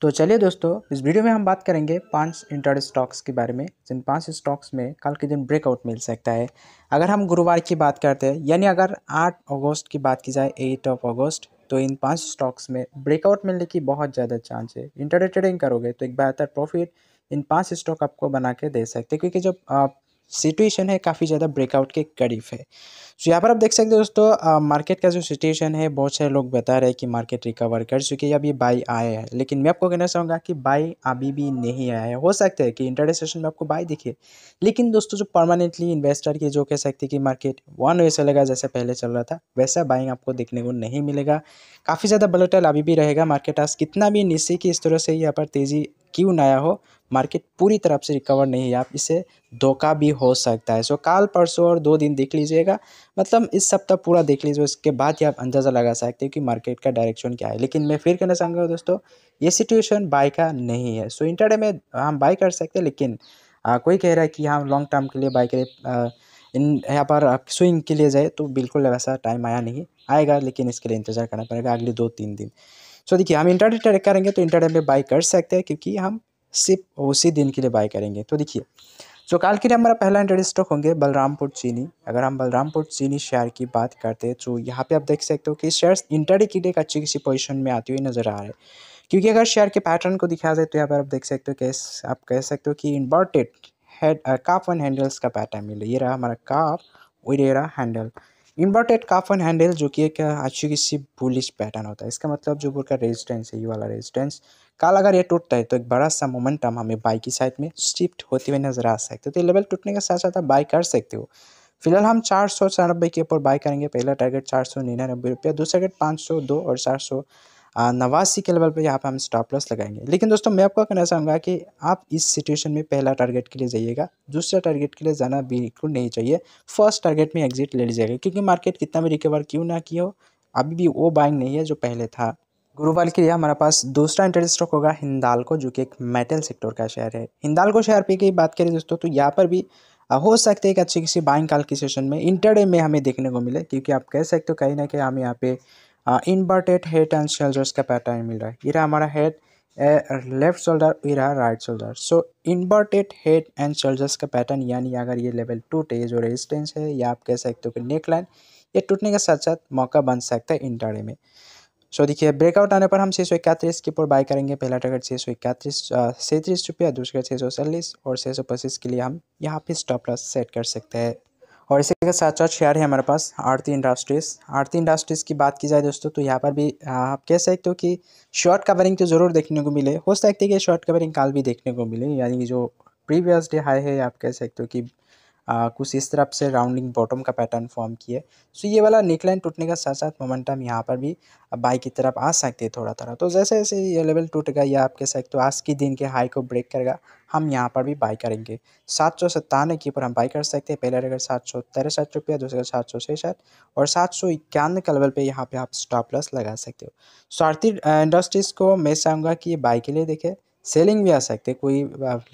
तो चलिए दोस्तों इस वीडियो में हम बात करेंगे पांच इंटरड स्टॉक्स के बारे में जिन पांच स्टॉक्स में कल के दिन ब्रेकआउट मिल सकता है अगर हम गुरुवार की बात करते हैं यानी अगर 8 अगस्त की बात की जाए 8 ऑफ अगस्त तो इन पांच स्टॉक्स में ब्रेकआउट मिलने की बहुत ज़्यादा चांस है इंटरडे ट्रेडिंग करोगे तो एक बेहतर प्रॉफिट इन पाँच स्टॉक आपको बना के दे सकते क्योंकि जब आप सिचुएशन है काफ़ी ज़्यादा ब्रेकआउट के करीब है तो यहाँ पर आप देख सकते हो दोस्तों मार्केट का जो सिचुएशन है बहुत सारे लोग बता रहे हैं कि मार्केट रिकवर कर चुके हैं अभी बाई आया है लेकिन मैं आपको कहना चाहूँगा कि बाई अभी भी नहीं आया है हो सकता है कि इंटरडे सेशन में आपको बाई दिखे लेकिन दोस्तों जो परमानेंटली इन्वेस्टर की जो कह सकते हैं कि मार्केट वन वे चलेगा जैसे पहले चल रहा था वैसा बाइंग आपको देखने को नहीं मिलेगा काफ़ी ज़्यादा बलोटल अभी भी रहेगा मार्केट आज कितना भी निश्चय की इस तरह से यहाँ पर तेज़ी क्यों नया हो मार्केट पूरी तरफ से रिकवर नहीं है आप इसे धोखा भी हो सकता है सो काल परसों और दो दिन देख लीजिएगा मतलब इस सप्ताह पूरा देख लीजिए उसके बाद ही आप अंदाज़ा लगा सकते हो कि मार्केट का डायरेक्शन क्या है लेकिन मैं फिर कहना चाहूँगा दोस्तों ये सिचुएशन बाई का नहीं है सो इंटरडे में हम बाई कर सकते हैं लेकिन आ, कोई कह रहा है कि हम लॉन्ग टर्म के लिए बाई के लिए इन यहाँ पर स्विंग के लिए जाए तो बिल्कुल वैसा टाइम आया नहीं आएगा लेकिन इसके लिए इंतज़ार करना पड़ेगा अगले दो तीन दिन सो देखिए हम इंटरडे ट्रेड करेंगे तो इंटरडे में बाई कर सकते हैं क्योंकि हम सिर्फ उसी दिन के लिए बाई करेंगे तो देखिए सो काल के लिए हमारा पहला इंटरडे स्टॉक होंगे बलरामपुर चीनी अगर हम बलरामपुर चीनी शेयर की बात करते हैं तो यहाँ पे आप देख सकते हो कि शेयर इंटरडे के लिए एक अच्छी किसी पोजिशन में आती हुई नज़र आ रहे क्योंकि अगर शेयर के पैटर्न को दिखाया जाए तो यहाँ पर आप देख सकते हो कि आप कह सकते हो कि inverted head cup one handles का पैटर्न मिले ये रहा हमारा काफ वही रहा handle inverted cup and handle जो कि एक अच्छी किसी बुलिश पैटर्न होता है इसका मतलब जो बोर्ड का रेजिस्टेंस है ये वाला रेजिस्टेंस कल अगर ये टूटता है तो एक बड़ा सा मोमेंटम हमें बाइक की साइड में शिफ्ट होते हुए नजर आ सकते हो तो ये लेवल टूटने के साथ साथ आप बाई कर सकते हो फिलहाल हम चार सौ के ऊपर बाई करेंगे पहला टारगेट चार सौ निन्यानबे रुपया दूसरा टारगेट पाँच सौ दो और चार सौ नवासी के लेवल पर यहाँ पर हम स्टॉप लॉस लगाएंगे लेकिन दोस्तों मैं आपको कहना चाहूँगा कि आप इस सिचुएशन में पहला टारगेट के लिए जाइएगा दूसरा टारगेट के लिए जाना बिल्कुल नहीं चाहिए फर्स्ट टारगेट में एग्जिट ले लीजिएगा क्योंकि मार्केट कितना भी रिकवर क्यों ना किया हो अभी भी वो बाइंग नहीं है जो पहले था गुरुवार के लिए हमारे पास दूसरा इंटरेस्ट स्टॉक होगा हिंदालको जो कि एक मेटल सेक्टर का शेयर है हिंदालको शेयर पे की बात करें दोस्तों तो यहाँ पर भी हो सकता है कि अच्छी किसी बाइंग काल की सेशन में इंटरडे में हमें देखने को मिले क्योंकि आप कह सकते हो कहीं ना कहीं हम यहाँ पे इनवर्टेड हेड एंड शोल्डर्स का पैटर्न मिल रहा है ये रहा हमारा हेड लेफ्ट शोल्डर इरा रहा right shoulder so inverted head and shoulders का पैटर्न यानी अगर ये लेवल टूटे जो रेजिस्टेंस है या आप कह सकते हो कि नेक लाइन ये टूटने के साथ साथ मौका बन सकता है इंटरडे में सो देखिए ब्रेकआउट आने पर हम छः सौ इकतीस की पर बाई करेंगे पहला टारगेट छः सौ इकतीस uh, सैंतीस रुपया दूसरा छः सौ चालीस और छः सौ पच्चीस के लिए हम यहाँ पे स्टॉप लॉस सेट कर सकते हैं और इसी के साथ साथ शेयर है हमारे पास आरती इंडस्ट्रीज़ आरती इंडस्ट्रीज़ की बात की जाए दोस्तों तो यहाँ पर भी आप कह सकते हो कि शॉर्ट कवरिंग तो ज़रूर देखने को मिले हो सकती है कि शॉर्ट कवरिंग काल भी देखने को मिले यानी कि जो प्रीवियस डे हाई है आप कह सकते हो कि आ, कुछ इस तरफ से राउंडिंग बॉटम का पैटर्न फॉर्म किए सो ये वाला नेकलाइन टूटने का साथ साथ मोमेंटम यहाँ पर भी बाई की तरफ आ सकती है थोड़ा थोड़ा तो जैसे जैसे ये लेवल टूटेगा या आप कह सकते हो तो आज के दिन के हाई को ब्रेक करेगा हम यहाँ पर भी बाई करेंगे सात सौ सत्तानवे के ऊपर हम बाई कर सकते हैं पहला रहेगा सात सौ तिरसठ रुपया दूसरे सात सौ छः और सात सौ इक्यानवे का लेवल पर यहाँ पर आप स्टॉप लॉस लगा सकते हो स्वार्थी इंडस्ट्रीज़ को मैं चाहूँगा कि ये बाई के लिए देखें सेलिंग भी आ सकते कोई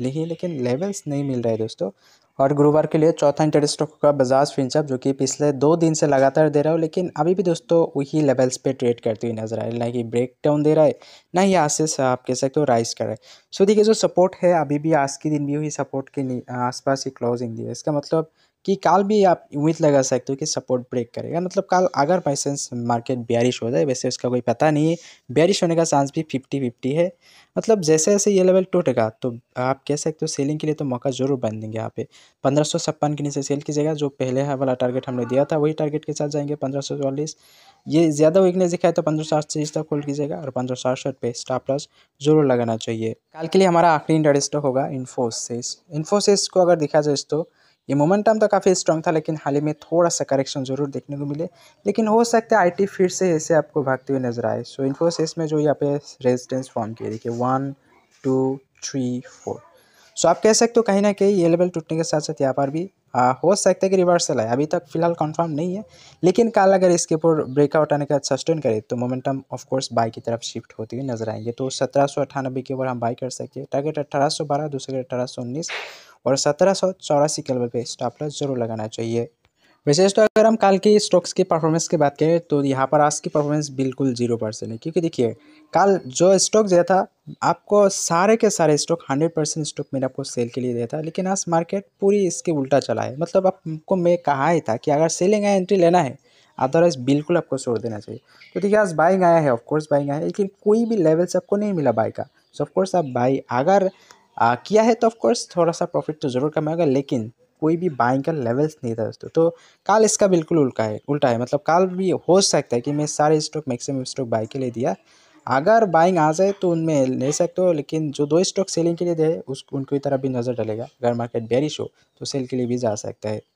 लिखी लेकिन लेवल्स नहीं मिल रहे दोस्तों और गुरुवार के लिए चौथा इंटर स्टॉक का बजाज फिंचअप जो कि पिछले दो दिन से लगातार दे रहा हो लेकिन अभी भी दोस्तों वही लेवल्स पे ट्रेड करती हुई नजर आ रही ना कि ब्रेक डाउन दे रहा है ना ही आज से आप कह सकते हो राइस कर रहा है सो देखिए जो सपोर्ट है अभी भी आज के दिन भी वही सपोर्ट के आसपास ही क्लोजिंग दी है इसका मतलब कि कल भी आप उम्मीद लगा सकते हो कि सपोर्ट ब्रेक करेगा मतलब कल अगर बाई चांस मार्केट बारिश हो जाए वैसे उसका कोई पता नहीं है बारिश होने का चांस भी फिफ्टी फिफ्टी है मतलब जैसे जैसे ये लेवल टूटेगा तो आप कह सकते हो सेलिंग के लिए तो मौका ज़रूर बन देंगे यहाँ पे पंद्रह सौ छप्पन के नीचे सेल की जगह जो पहले है हाँ वाला टारगेट हमने दिया था वही टारगेट के साथ जाएंगे पंद्रह सौ चालीस ये ज़्यादा वीकनेस दिखाए तो पंद्रह सौ अड़तीस तक होल्ड कीजिएगा और पंद्रह सौ पे स्टॉप लॉस जरूर लगाना चाहिए कल के लिए हमारा आखिरी इंटरेस्ट होगा इन्फोसिस इन्फोसिस को अगर देखा जाए तो ये मोमेंटम तो काफ़ी स्ट्रॉन्ग था लेकिन हाल ही में थोड़ा सा करेक्शन जरूर देखने को मिले लेकिन हो सकता है आईटी फिर से ऐसे आपको भागते हुए नजर आए सो इन्फोसिस में जो यहाँ पे रेजिडेंस फॉर्म किए देखिए one two three four so आप कह सकते हो कहीं ना कहीं ये लेवल टूटने के साथ साथ यहाँ पर भी आ, हो सकता है कि रिवर्सल है अभी तक फिलहाल कंफर्म नहीं है लेकिन कल अगर इसके ऊपर ब्रेकआउट आने का सस्टेन करे तो मोमेंटम ऑफकोर्स बाई की तरफ शिफ्ट होती हुई नजर आएंगे तो सत्रह के ऊपर हम बाई कर सकते हैं टारगेट अट्ठारह सौ बारह दूसरे अठारह सौ उन्नीस और सत्रह सौ चौरासी के लेवल पर स्टॉप लॉस जरूर लगाना चाहिए वैसे तो अगर हम कल की स्टॉक्स की परफॉर्मेंस की बात करें तो यहाँ पर आज की परफॉर्मेंस बिल्कुल जीरो परसेंट है क्योंकि देखिए कल जो स्टॉक दिया था आपको सारे के सारे स्टॉक हंड्रेड परसेंट स्टॉक मैंने आपको सेल के लिए दिया था लेकिन आज मार्केट पूरी इसके उल्टा चला है मतलब आपको मैं कहा ही था कि अगर सेलिंग है एंट्री लेना है अदरवाइज बिल्कुल आपको छोड़ देना चाहिए तो देखिए आज बाइंग आया है ऑफकोर्स बाइंग आया है लेकिन कोई भी लेवल से आपको नहीं मिला बाई का सो ऑफकोर्स आप बाई अगर आ, किया है तो ऑफकोर्स थोड़ा सा प्रॉफिट तो ज़रूर कम लेकिन कोई भी बाइंग का लेवल्स नहीं था दोस्तों तो, तो कल इसका बिल्कुल उल्टा है उल्टा है मतलब कल भी हो सकता है कि मैं सारे स्टॉक मैक्सिमम स्टॉक बाई के लिए दिया अगर बाइंग आ जाए तो उनमें ले सकते हो लेकिन जो दो स्टॉक सेलिंग के लिए दे उस उनकी तरफ भी नज़र डलेगा अगर मार्केट बेरिश हो तो सेल के लिए भी जा सकता है